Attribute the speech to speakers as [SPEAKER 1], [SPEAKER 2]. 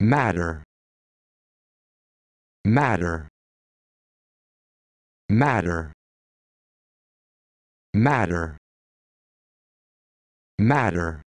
[SPEAKER 1] matter matter matter matter matter